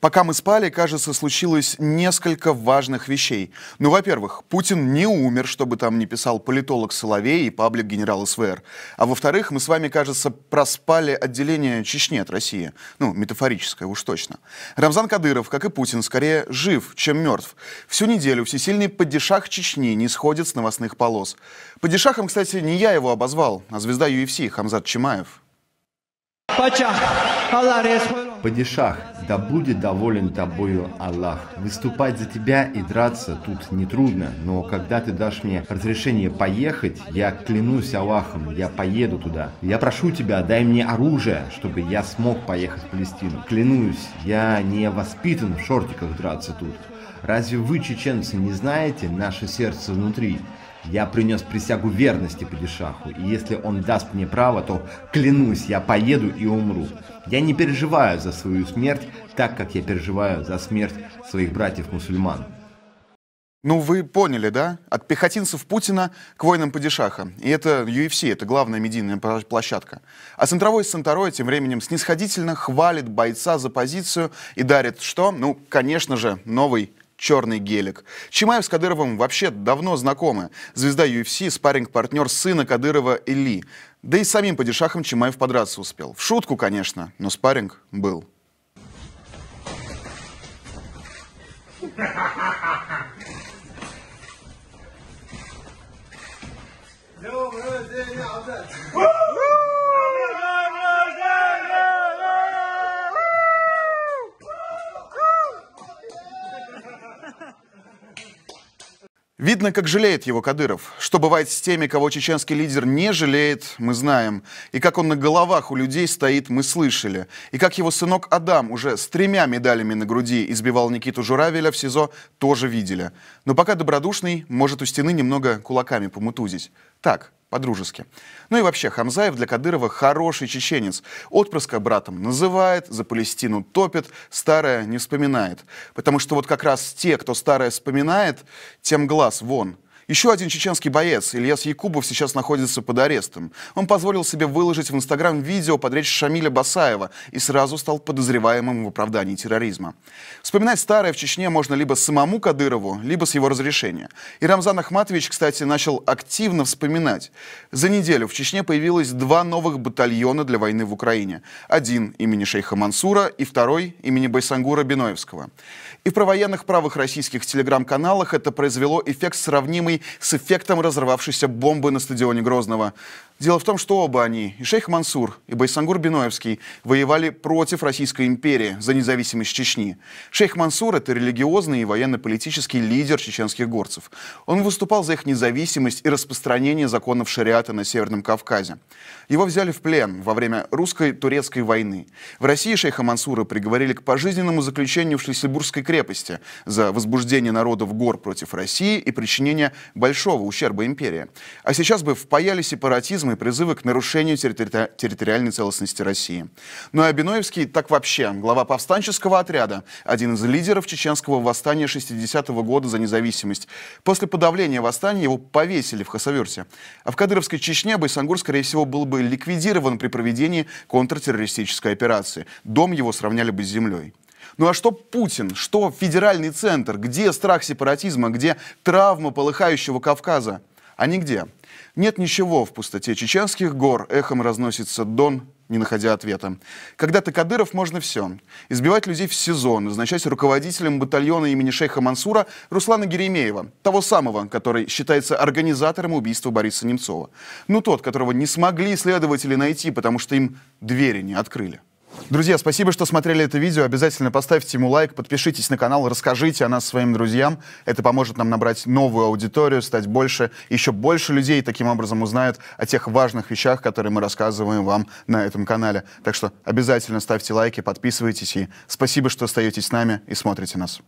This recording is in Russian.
Пока мы спали, кажется, случилось несколько важных вещей. Ну, во-первых, Путин не умер, чтобы там не писал политолог Соловей и паблик генерал СВР. А во-вторых, мы с вами, кажется, проспали отделение Чечни от России. Ну, метафорическое уж точно. Рамзан Кадыров, как и Путин, скорее жив, чем мертв. Всю неделю всесильный падишах Чечни не сходит с новостных полос. Падишахом, кстати, не я его обозвал, а звезда UFC Хамзат Чимаев. Пача, Аллах, падишах, да будет доволен тобою Аллах. Выступать за тебя и драться тут нетрудно, но когда ты дашь мне разрешение поехать, я клянусь Аллахом, я поеду туда. Я прошу тебя, дай мне оружие, чтобы я смог поехать в Палестину. Клянусь, я не воспитан в шортиках драться тут. Разве вы, чеченцы, не знаете наше сердце внутри? Я принес присягу верности Падишаху, и если он даст мне право, то клянусь, я поеду и умру. Я не переживаю за свою смерть, так как я переживаю за смерть своих братьев-мусульман. Ну, вы поняли, да? От пехотинцев Путина к воинам Падишаха. И это UFC, это главная медийная площадка. А центровой Санторой тем временем снисходительно хвалит бойца за позицию и дарит что? Ну, конечно же, новый черный гелик. Чимаев с Кадыровым вообще давно знакомы. Звезда UFC, спарринг-партнер сына Кадырова Эли. Да и самим падишахом Чимаев подраться успел. В шутку, конечно, но спарринг был. Добрый день, Видно, как жалеет его Кадыров. Что бывает с теми, кого чеченский лидер не жалеет, мы знаем. И как он на головах у людей стоит, мы слышали. И как его сынок Адам уже с тремя медалями на груди избивал Никиту Журавеля в СИЗО, тоже видели. Но пока добродушный, может у стены немного кулаками помутузить. Так, по-дружески. Ну и вообще, Хамзаев для Кадырова хороший чеченец. Отпрыска братом называет, за Палестину топит, старое не вспоминает. Потому что вот как раз те, кто старое вспоминает, тем глаз вон – еще один чеченский боец, Ильяс Якубов, сейчас находится под арестом. Он позволил себе выложить в Инстаграм видео под речь Шамиля Басаева и сразу стал подозреваемым в оправдании терроризма. Вспоминать старое в Чечне можно либо самому Кадырову, либо с его разрешения. И Рамзан Ахматович, кстати, начал активно вспоминать. За неделю в Чечне появилось два новых батальона для войны в Украине. Один имени шейха Мансура и второй имени Байсангура Биноевского. И в провоенных правых российских телеграм-каналах это произвело эффект сравнимый с эффектом разорвавшейся бомбы на стадионе Грозного. Дело в том, что оба они, и шейх Мансур, и Байсангур Биноевский, воевали против Российской империи за независимость Чечни. Шейх Мансур – это религиозный и военно-политический лидер чеченских горцев. Он выступал за их независимость и распространение законов шариата на Северном Кавказе. Его взяли в плен во время русско-турецкой войны. В России шейха Мансура приговорили к пожизненному заключению в Шлиссельбургской крепости за возбуждение народов гор против России и причинение большого ущерба империи. А сейчас бы впаяли сепаратизм терроризма и призывы к нарушению территори территориальной целостности России. Ну и а Абиноевский так вообще, глава повстанческого отряда, один из лидеров чеченского восстания 60-го года за независимость. После подавления восстания его повесили в Хасаверте. А в Кадыровской Чечне а Байсангур, скорее всего, был бы ликвидирован при проведении контртеррористической операции. Дом его сравняли бы с землей. Ну а что Путин? Что федеральный центр? Где страх сепаратизма? Где травма полыхающего Кавказа? А нигде Нет ничего в пустоте чеченских гор, эхом разносится дон, не находя ответа. Когда-то Кадыров можно все. Избивать людей в сезон, назначать руководителем батальона имени шейха Мансура Руслана Геремеева, того самого, который считается организатором убийства Бориса Немцова. Ну тот, которого не смогли следователи найти, потому что им двери не открыли. Друзья, спасибо, что смотрели это видео. Обязательно поставьте ему лайк, подпишитесь на канал, расскажите о нас своим друзьям. Это поможет нам набрать новую аудиторию, стать больше, еще больше людей таким образом узнают о тех важных вещах, которые мы рассказываем вам на этом канале. Так что обязательно ставьте лайки, подписывайтесь и спасибо, что остаетесь с нами и смотрите нас.